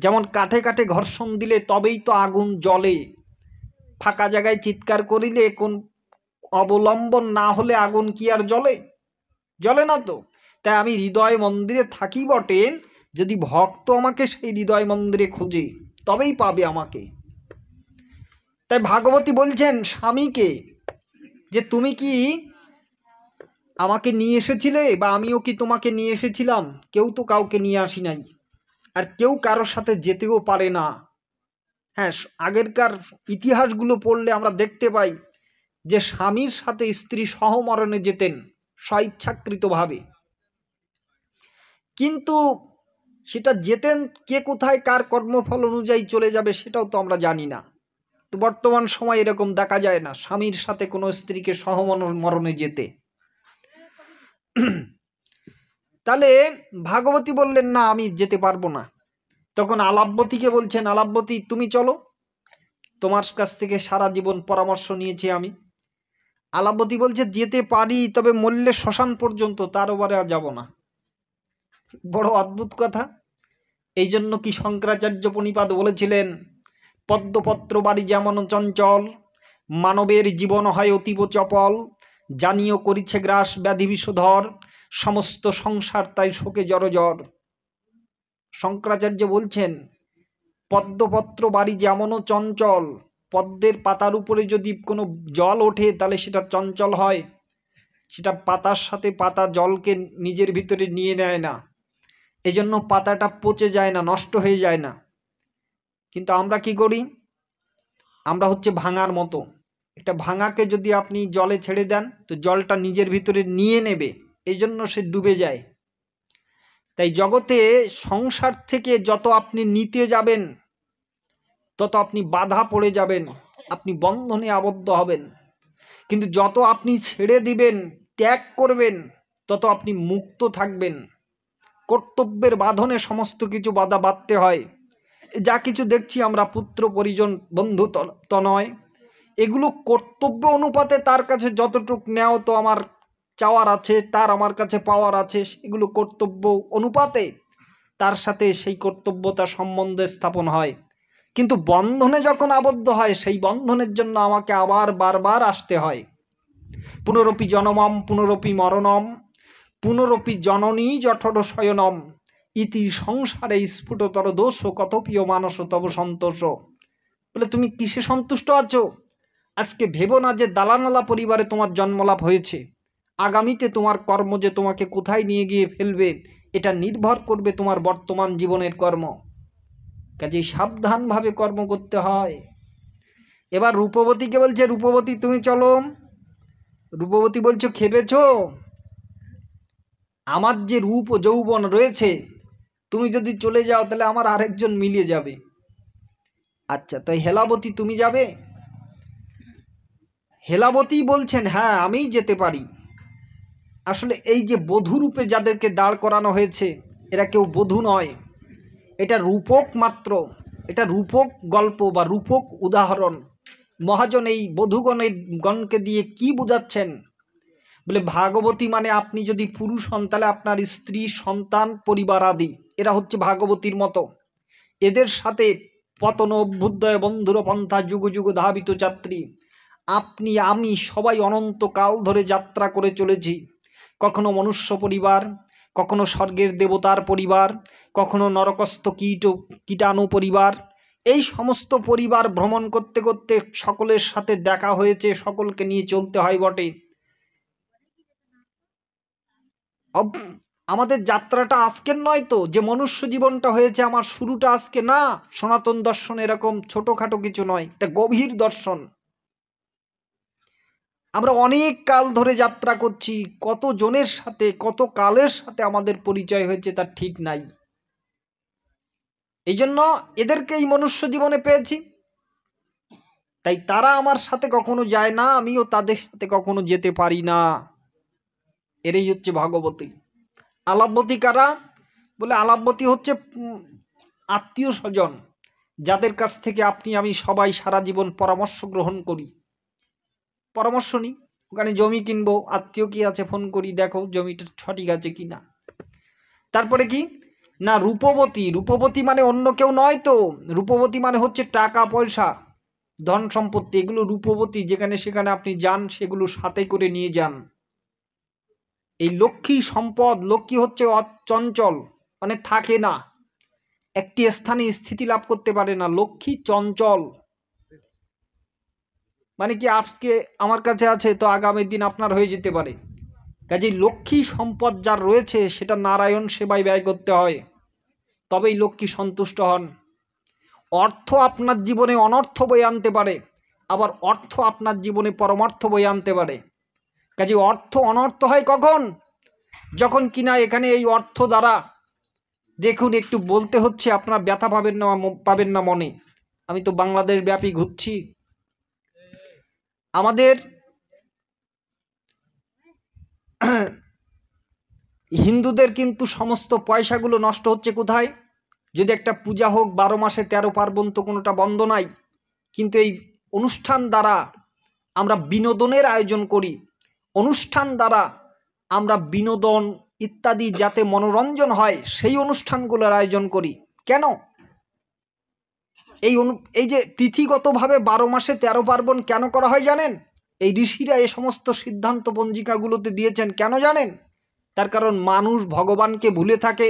[SPEAKER 1] যেমন কাঠে কাঠে ঘর্ষণ দিলে তবেই তো আগুন জ্বলে ফাঁকা জায়গায় চিৎকার করিলে কোন অবলম্বন না হলে আগুন কি আর জ্বলে জ্বলে না তো তাই আমি হৃদয় মন্দিরে থাকি বটে যদি ভক্ত আমাকে সেই হৃদয় মন্দিরে খুঁজে তবেই পাবে আমাকে তাই ভাগবতী বলছেন স্বামীকে যে তুমি কি আমাকে নিয়ে এসেছিলে বা আমিও কি তোমাকে নিয়ে এসেছিলাম কেউ তো কাউকে নিয়ে আসি নাই আর কেউ কারোর সাথে যেতেও পারে না হ্যাঁ আগেরকার ইতিহাসগুলো পড়লে আমরা দেখতে পাই যে স্বামীর সাথে স্ত্রী সহমরণে যেতেন স্বইচ্ছাকৃতভাবে কিন্তু সেটা যেতেন কে কোথায় কার কর্মফল অনুযায়ী চলে যাবে সেটাও তো আমরা জানি না বর্তমান সময় এরকম দেখা যায় না স্বামীর সাথে কোনো স্ত্রীকে সহমন মরণে যেতে তাহলে ভাগবতী বললেন না আমি যেতে পারবো না তখন আলাব্যতীকে বলছেন আলাব্যতী তুমি চলো তোমার কাছ থেকে সারা জীবন পরামর্শ নিয়েছি আমি আলাপবতী বলছে যেতে পারি তবে মল্লে শ্মশান পর্যন্ত তার আর যাব না বড় অদ্ভুত কথা এই জন্য কি শঙ্করাচার্য পণিপাত বলেছিলেন পদ্মপত্র বাড়ি যেমন চঞ্চল মানবের জীবন হয় অতীব চপল জানিও করিছে গ্রাস ব্যাধি বিষধর সমস্ত সংসার তাই শোকে জর শঙ্করাচার্য বলছেন পদ্মপত্র বাড়ি যেমনও চঞ্চল পদ্মের পাতার উপরে যদি কোনো জল ওঠে তাহলে সেটা চঞ্চল হয় সেটা পাতার সাথে পাতা জলকে নিজের ভিতরে নিয়ে নেয় না এজন্য পাতাটা পচে যায় না নষ্ট হয়ে যায় না কিন্তু আমরা কি করি আমরা হচ্ছে ভাঙার মতো একটা ভাঙাকে যদি আপনি জলে ছেড়ে দেন তো জলটা নিজের ভিতরে নিয়ে নেবে এই জন্য সে ডুবে যায় তাই জগতে সংসার থেকে যত আপনি নিতে যাবেন তত আপনি বাধা পড়ে যাবেন আপনি বন্ধনে আবদ্ধ হবেন কিন্তু যত আপনি ছেড়ে দিবেন ত্যাগ করবেন তত আপনি মুক্ত থাকবেন কর্তব্যের বাঁধনে সমস্ত কিছু বাধা বাঁধতে হয় যা কিছু দেখছি আমরা পুত্র পরিজন বন্ধু তনয় এগুলো কর্তব্য অনুপাতে তার কাছে যতটুক নেও তো আমার চাওয়ার আছে তার আমার কাছে পাওয়ার আছে এগুলো কর্তব্য অনুপাতে তার সাথে সেই কর্তব্যতা সম্বন্ধে স্থাপন হয় কিন্তু বন্ধনে যখন আবদ্ধ হয় সেই বন্ধনের জন্য আমাকে আবার বারবার আসতে হয় পুনরপি জনমম পুনরপি মরণম পুনরপি জননী জঠর শয়নম ইতি সংসারে স্ফুটতর দোষ কত প্রিয় মানস তব সন্তোষ বলে তুমি কিসে সন্তুষ্ট আছো আজকে ভেবো না যে দালানালা পরিবারে তোমার জন্মলাভ হয়েছে আগামীতে তোমার কর্ম যে তোমাকে কোথায় নিয়ে গিয়ে ফেলবে এটা নির্ভর করবে তোমার বর্তমান জীবনের কর্ম কাজে সাবধানভাবে কর্ম করতে হয় এবার রূপবতীকে বলছে রূপবতী তুমি চলো রূপবতী বলছো খেপেছ আমার যে রূপ যৌবন রয়েছে তুমি যদি চলে যাও তাহলে আমার আরেকজন মিলিয়ে যাবে আচ্ছা তাই হেলাবতী তুমি যাবে হেলাবতী বলছেন হ্যাঁ আমি যেতে পারি আসলে এই যে বধূ রূপে যাদেরকে দাঁড় করানো হয়েছে এরা কেউ বধূ নয় এটা রূপক মাত্র এটা রূপক গল্প বা রূপক উদাহরণ মহাজন এই বধূগণের গণকে দিয়ে কি বুঝাচ্ছেন বলে ভাগবতী মানে আপনি যদি পুরুষ হন তাহলে আপনার স্ত্রী সন্তান পরিবার আদি এরা হচ্ছে ভাগবতীর মতো এদের সাথে পতন অভ্যুদয় বন্ধুর পন্থা যুগ যুগ ধাবিত যাত্রী আপনি আমি সবাই অনন্তকাল ধরে যাত্রা করে চলেছি কখনো মনুষ্য পরিবার কখনো স্বর্গের দেবতার পরিবার কখনো নরকস্থ কীট কীটাণু পরিবার এই সমস্ত পরিবার ভ্রমণ করতে করতে সকলের সাথে দেখা হয়েছে সকলকে নিয়ে চলতে হয় বটে আমাদের যাত্রাটা আজকের নয় তো যে মনুষ্য জীবনটা হয়েছে আমার শুরুটা আজকে না সনাতন দর্শন এরকম ছোটোখাটো কিছু নয় এটা গভীর দর্শন আমরা অনেক কাল ধরে যাত্রা করছি কত জনের সাথে কত কালের সাথে আমাদের পরিচয় হয়েছে তার ঠিক নাই এই জন্য এদেরকে এই মনুষ্য জীবনে পেয়েছি তাই তারা আমার সাথে কখনো যায় না আমিও তাদের সাথে কখনো যেতে পারি না এরই হচ্ছে ভাগবতী আলাপবতী কারা বলে আলাপবতী হচ্ছে আত্মীয় স্বজন যাদের কাছ থেকে আপনি আমি সবাই সারা জীবন পরামর্শ গ্রহণ করি পরামর্শ নিই ওখানে জমি কিনবো আত্মীয় কি আছে ফোন করি দেখো জমিটা সঠিক আছে কি না তারপরে কি না রূপবতী রূপবতী মানে অন্য কেউ নয় তো রূপবতী মানে হচ্ছে টাকা পয়সা ধন সম্পত্তি এগুলো রূপবতী যেখানে সেখানে আপনি যান সেগুলো সাথে করে নিয়ে যান এই লক্ষ্মী সম্পদ লক্ষ্মী হচ্ছে চঞ্চল মানে থাকে না একটি স্থানে স্থিতি লাভ করতে পারে না লক্ষ্মী চঞ্চল মানে কি আজকে আমার কাছে আছে তো আগামী দিন আপনার হয়ে যেতে পারে কাজেই লক্ষ্মী সম্পদ যার রয়েছে সেটা নারায়ণ সেবায় ব্যয় করতে হয় তবেই লক্ষ্মী সন্তুষ্ট হন অর্থ আপনার জীবনে অনর্থ বই আনতে পারে আবার অর্থ আপনার জীবনে পরমার্থ বই আনতে পারে কাজে অর্থ অনর্থ হয় কখন যখন কিনা এখানে এই অর্থ দ্বারা দেখুন একটু বলতে হচ্ছে আপনারা ব্যথা পাবেন না পাবেন না মনে আমি তো বাংলাদেশ ব্যাপী ঘুরছি আমাদের হিন্দুদের কিন্তু সমস্ত পয়সাগুলো নষ্ট হচ্ছে কোথায় যদি একটা পূজা হোক বারো মাসে তেরো পার্বণ তো কোনোটা বন্ধ নাই কিন্তু এই অনুষ্ঠান দ্বারা আমরা বিনোদনের আয়োজন করি অনুষ্ঠান দ্বারা আমরা বিনোদন ইত্যাদি যাতে মনোরঞ্জন হয় সেই অনুষ্ঠানগুলোর আয়োজন করি কেন এই অনু এই যে তিথিগতভাবে বারো মাসে তেরো পার্বণ কেন করা হয় জানেন এই ঋষিরা এ সমস্ত সিদ্ধান্ত পঞ্জিকাগুলোতে দিয়েছেন কেন জানেন তার কারণ মানুষ ভগবানকে ভুলে থাকে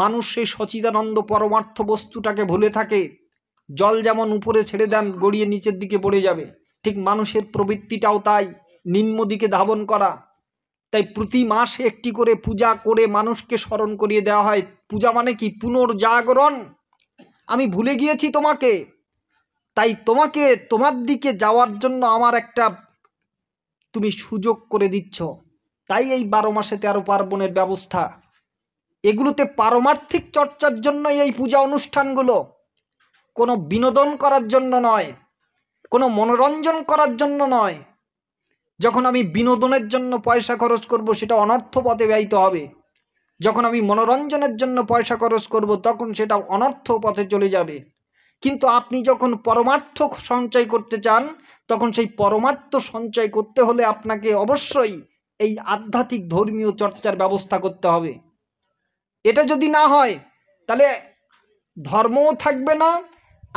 [SPEAKER 1] মানুষ সেই সচিদানন্দ পরমার্থ বস্তুটাকে ভুলে থাকে জল যেমন উপরে ছেড়ে দেন গড়িয়ে নিচের দিকে পড়ে যাবে ঠিক মানুষের প্রবৃত্তিটাও তাই নিম্নদিকে ধাবন করা তাই প্রতি মাসে একটি করে পূজা করে মানুষকে স্মরণ করিয়ে দেওয়া হয় পূজা মানে কি পুনর্জাগরণ আমি ভুলে গিয়েছি তোমাকে তাই তোমাকে তোমার দিকে যাওয়ার জন্য আমার একটা তুমি সুযোগ করে দিচ্ছ তাই এই বারো মাসে তেরো পার্বণের ব্যবস্থা এগুলোতে পারমার্থিক চর্চার জন্য এই পূজা অনুষ্ঠানগুলো কোনো বিনোদন করার জন্য নয় কোনো মনোরঞ্জন করার জন্য নয় যখন আমি বিনোদনের জন্য পয়সা খরচ করব সেটা অনর্থ পথে ব্যয়িত হবে যখন আমি মনোরঞ্জনের জন্য পয়সা খরচ করব তখন সেটা অনর্থ পথে চলে যাবে কিন্তু আপনি যখন পরমার্থ সঞ্চয় করতে চান তখন সেই পরমার্থ সঞ্চয় করতে হলে আপনাকে অবশ্যই এই আধ্যাত্মিক ধর্মীয় চর্চার ব্যবস্থা করতে হবে এটা যদি না হয় তাহলে ধর্মও থাকবে না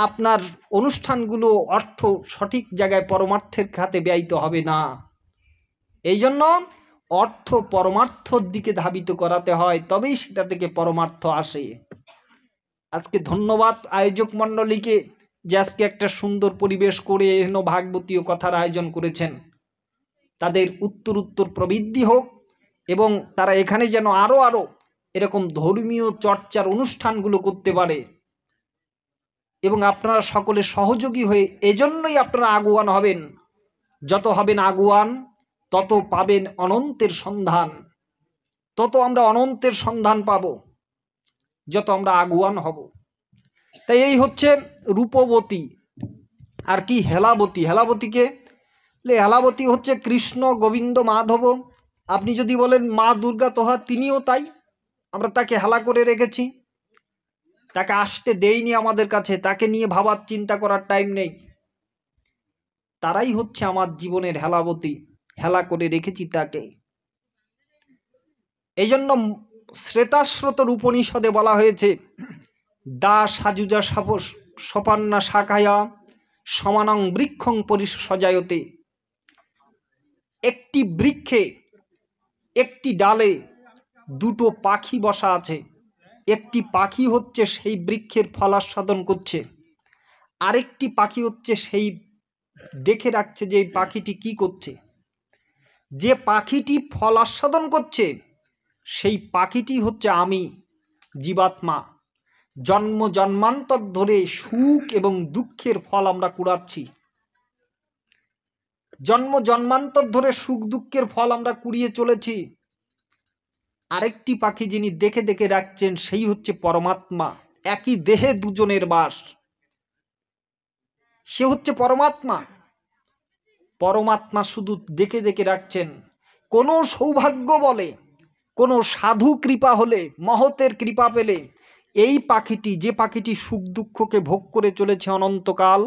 [SPEAKER 1] আপনার অনুষ্ঠানগুলো অর্থ সঠিক জায়গায় পরমার্থের খাতে ব্যয়িত হবে না এই জন্য অর্থ পরমার্থর দিকে ধাবিত করাতে হয় তবেই সেটা থেকে পরমার্থ আসে আজকে ধন্যবাদ আয়োজক মণ্ডলীকে যে আজকে একটা সুন্দর পরিবেশ করে এন ভাগবতীয় কথার আয়োজন করেছেন তাদের উত্তর উত্তর প্রবৃদ্ধি হোক এবং তারা এখানে যেন আরও আরও এরকম ধর্মীয় চর্চার অনুষ্ঠানগুলো করতে পারে এবং আপনারা সকলে সহযোগী হয়ে এজন্যই আপনারা আগুয়ান হবেন যত হবেন আগুয়ান তত পাবেন অনন্তের সন্ধান তত আমরা অনন্তের সন্ধান পাব যত আমরা আগুয়ান হব তাই এই হচ্ছে রূপবতী আর কি হেলাবতী হেলাবতীকে হেলাবতী হচ্ছে কৃষ্ণ গোবিন্দ মাধব আপনি যদি বলেন মা দুর্গা তোহা তিনিও তাই আমরা তাকে হেলা করে রেখেছি তাকে আসতে দেইনি আমাদের কাছে তাকে নিয়ে ভাবার চিন্তা করার টাইম নেই তারাই হচ্ছে আমার জীবনের হেলাবতী হেলা করে রেখেছি তাকে এই জন্য শ্রেতাশ্রোতর উপনিষদে বলা হয়েছে দা সাজুজা সপান্না শাখায়া সমানং বৃক্ষং পরিষ সজায়তে একটি বৃক্ষে একটি ডালে দুটো পাখি বসা আছে একটি পাখি হচ্ছে সেই বৃক্ষের ফলাস্বাদন করছে আরেকটি পাখি হচ্ছে সেই দেখে রাখছে যে এই পাখিটি কি করছে যে পাখিটি ফল আস্বাদন করছে সেই পাখিটি হচ্ছে আমি জীবাত্মা জন্ম জন্মান্তর ধরে সুখ এবং দুঃখের ফল আমরা কুড়াচ্ছি জন্ম জন্মান্তর ধরে সুখ দুঃখের ফল আমরা কুড়িয়ে চলেছি আরেকটি পাখি যিনি দেখে দেখে রাখছেন সেই হচ্ছে পরমাত্মা একই দেহে দুজনের বাস সে হচ্ছে পরমাত্মা পরমাত্মা শুধু দেখে দেখে রাখছেন কোনো সৌভাগ্য বলে কোনো সাধু কৃপা হলে মহতের কৃপা পেলে এই পাখিটি যে পাখিটি সুখ দুঃখকে ভোগ করে চলেছে অনন্তকাল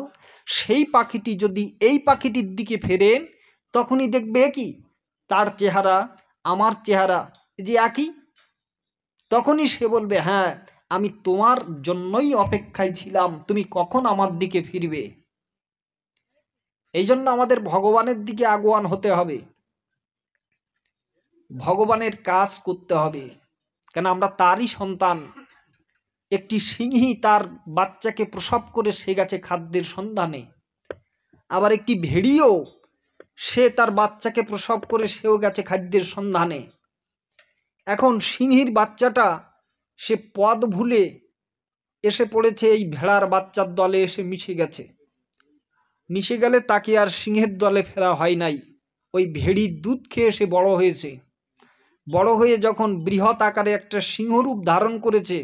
[SPEAKER 1] সেই পাখিটি যদি এই পাখিটির দিকে ফেরে তখনই দেখবে কি তার চেহারা আমার চেহারা যে একই তখনই সে বলবে হ্যাঁ আমি তোমার জন্যই অপেক্ষায় ছিলাম তুমি কখন আমার দিকে ফিরবে এই জন্য আমাদের ভগবানের দিকে আগুয়ান হতে হবে ভগবানের কাজ করতে হবে কেন আমরা তারই সন্তান একটি সিংহী তার বাচ্চাকে প্রসব করে সে গেছে খাদ্যের সন্ধানে আবার একটি ভেড়িও সে তার বাচ্চাকে প্রসব করে সেও গেছে খাদ্যের সন্ধানে এখন সিংহীর বাচ্চাটা সে পদ ভুলে এসে পড়েছে এই ভেড়ার বাচ্চার দলে এসে মিশে গেছে মিশে গেলে তাকে আর সিংহের দলে ফেরা হয় নাই ওই ভেড়ির দুধ খেয়ে সে বড় হয়েছে বড় হয়ে যখন বৃহৎ আকারে একটা সিংহরূপ ধারণ করেছে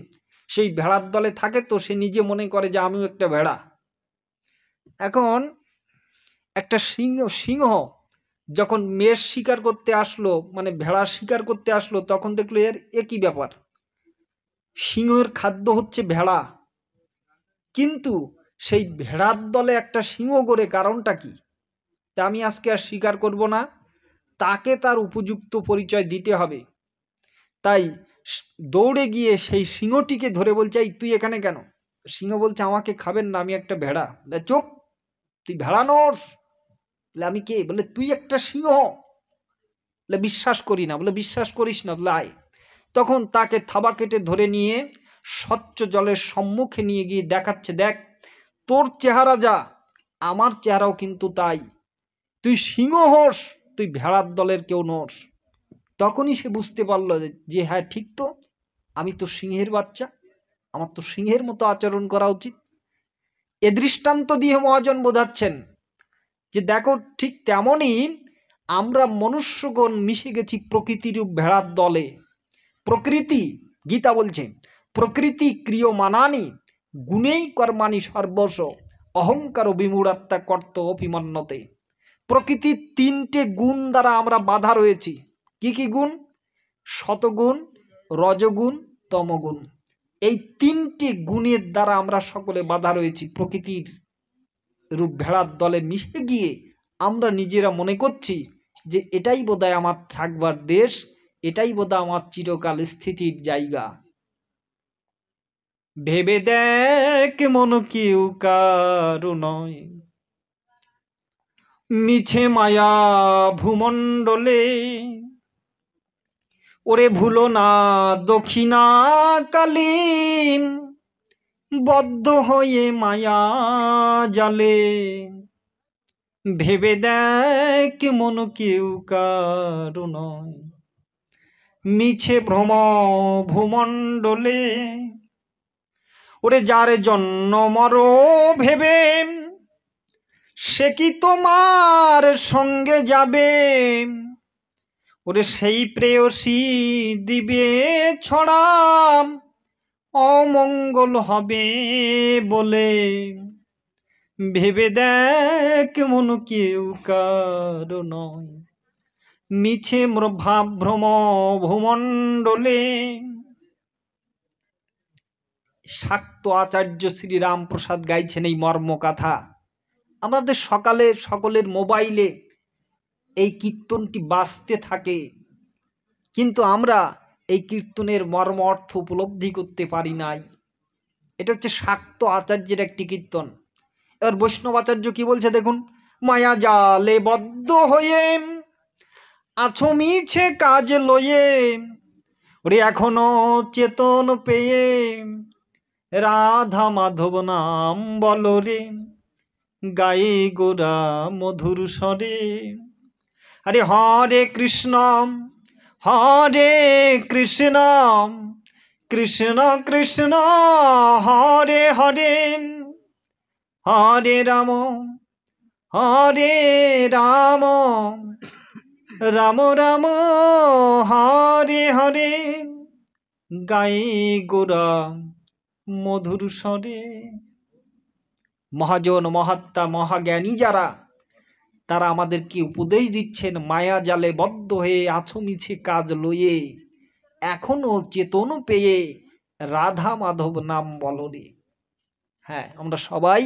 [SPEAKER 1] সেই ভেড়ার দলে থাকে তো সে নিজে মনে করে যে আমিও একটা ভেড়া এখন একটা সিংহ সিংহ যখন মেষ শিকার করতে আসলো মানে ভেড়া শিকার করতে আসলো তখন দেখলো এর একই ব্যাপার সিংহের খাদ্য হচ্ছে ভেড়া কিন্তু সেই ভেড়ার দলে একটা সিংহ গড়ে কারণটা কি তা আমি আজকে আর স্বীকার করব না তাকে তার উপযুক্ত পরিচয় দিতে হবে তাই দৌড়ে গিয়ে সেই সিংহটিকে ধরে বলছে তুই এখানে কেন সিংহ বলছে আমাকে খাবেন না আমি একটা ভেড়া চোখ তুই ভেড়া নোস বলে আমি কে বলে তুই একটা সিংহ বলে বিশ্বাস করি না বলে বিশ্বাস করিস না বলে আয় তখন তাকে থাবা কেটে ধরে নিয়ে স্বচ্ছ জলের সম্মুখে নিয়ে গিয়ে দেখাচ্ছে দেখ তোর চেহারা যা আমার চেহারাও কিন্তু তাই তুই সিংহ হোস তুই ভেড়ার দলের কেউ নস তখনই সে বুঝতে পারলো যে হ্যাঁ ঠিক তো আমি তো সিংহের বাচ্চা আমার তো সিংহের মতো আচরণ করা উচিত এ দৃষ্টান্ত দিয়ে মহাজন বোঝাচ্ছেন যে দেখো ঠিক তেমনই আমরা মনুষ্যগণ মিশে গেছি প্রকৃতির ভেড়ার দলে প্রকৃতি গীতা বলছে প্রকৃতি ক্রিয় মানানি গুণেই কর্মাণি সর্বস অহংকার বিমূঢ়াত্মা কর্ত অভিমন্যতে প্রকৃতির তিনটে গুণ দ্বারা আমরা বাধা রয়েছি কি কি গুণ শতগুণ রজগুণ তমগুণ এই তিনটি গুণের দ্বারা আমরা সকলে বাধা রয়েছি প্রকৃতির রূপ ভেড়ার দলে মিশে গিয়ে আমরা নিজেরা মনে করছি যে এটাই বোধহয় আমার থাকবার দেশ এটাই বোধহয় আমার চিরকাল স্থিতির জায়গা ভেবে দেখ মন কেউ কারু নয় মিছে মায়া ভূমণ্ডলে ওরে ভুলো না দক্ষিণা কালীন বদ্ধ হয়ে মায়া জালে ভেবে দেখ মন কেউ কারু নয় মিছে ভ্রম ভূমণ্ডলে ওরে যার জন্য মর ভেবে সে কি তোমার সঙ্গে যাবে ওরে সেই প্রেয়সী দিবে ছড়াম অমঙ্গল হবে বলে ভেবে দেখ মন কেউ কার নয় মিছে ভাব ভ্রম ভূমণ্ডলে শাক্ত আচার্য শ্রী রামপ্রসাদ গাইছেন এই মর্মকথা আমাদের সকালে সকলের মোবাইলে এই কীর্তনটি বাঁচতে থাকে কিন্তু আমরা এই কীর্তনের মর্ম অর্থ উপলব্ধি করতে পারি নাই এটা হচ্ছে শাক্ত আচার্যের একটি কীর্তন এবার বৈষ্ণব আচার্য কি বলছে দেখুন মায়া জালে বদ্ধ হয়ে আছো মিছে কাজ লয়ে ওরে এখনো চেতন পেয়ে রাধা মাধব নাম বলরে গাই গোরা মধুর স্বরে আরে হরে কৃষ্ণ হরে কৃষ্ণ কৃষ্ণ কৃষ্ণ হরে হরে হরে রাম হরে রাম রাম রাম হরে হরে গাই গোরা মধুর স্বরে মহাজন মহাত্মা মহাজ্ঞানী যারা তারা আমাদেরকে উপদেশ দিচ্ছেন মায়া জালে বদ্ধ হয়ে আছমিছে কাজ লইয়ে এখনও চেতনও পেয়ে রাধা মাধব নাম বলরে হ্যাঁ আমরা সবাই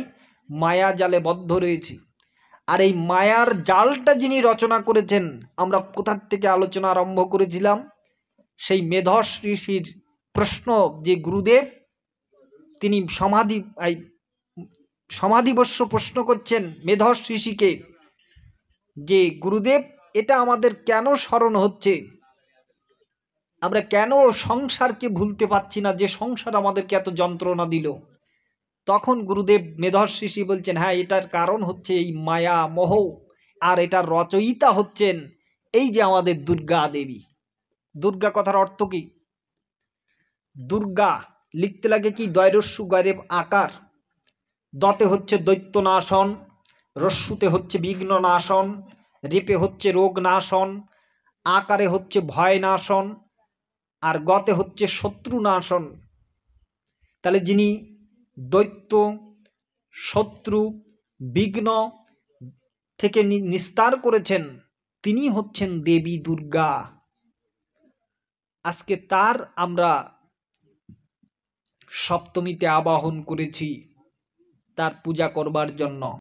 [SPEAKER 1] মায়া জালে বদ্ধ রয়েছি আর এই মায়ার জালটা যিনি রচনা করেছেন আমরা কোথার থেকে আলোচনা আরম্ভ করেছিলাম সেই মেধস ঋষির প্রশ্ন যে গুরুদেব তিনি সমাধি এই সমাধিবশ্য প্রশ্ন করছেন মেধস ঋষিকে যে গুরুদেব এটা আমাদের কেন স্মরণ হচ্ছে আমরা কেন সংসারকে ভুলতে পারছি না যে সংসার আমাদেরকে এত যন্ত্রণা দিল তখন গুরুদেব মেধর ঋষি বলছেন হ্যাঁ এটার কারণ হচ্ছে এই মায়া মোহ আর এটার রচয়িতা হচ্ছেন এই যে আমাদের দুর্গা দেবী দুর্গা কথার অর্থ কি দুর্গা লিখতে লাগে কি দয়রস্যু গয়রেব আকার দতে হচ্ছে দৈত্যনাশন রস্যুতে হচ্ছে বিঘ্ন নাশন রেপে হচ্ছে রোগনাশন আকারে হচ্ছে ভয় নাশন আর গতে হচ্ছে শত্রুনাশন তাহলে যিনি দৈত্য শত্রু বিঘ্ন থেকে নিস্তার করেছেন তিনি হচ্ছেন দেবী দুর্গা আজকে তার আমরা সপ্তমীতে আবাহন করেছি তার পূজা করবার জন্য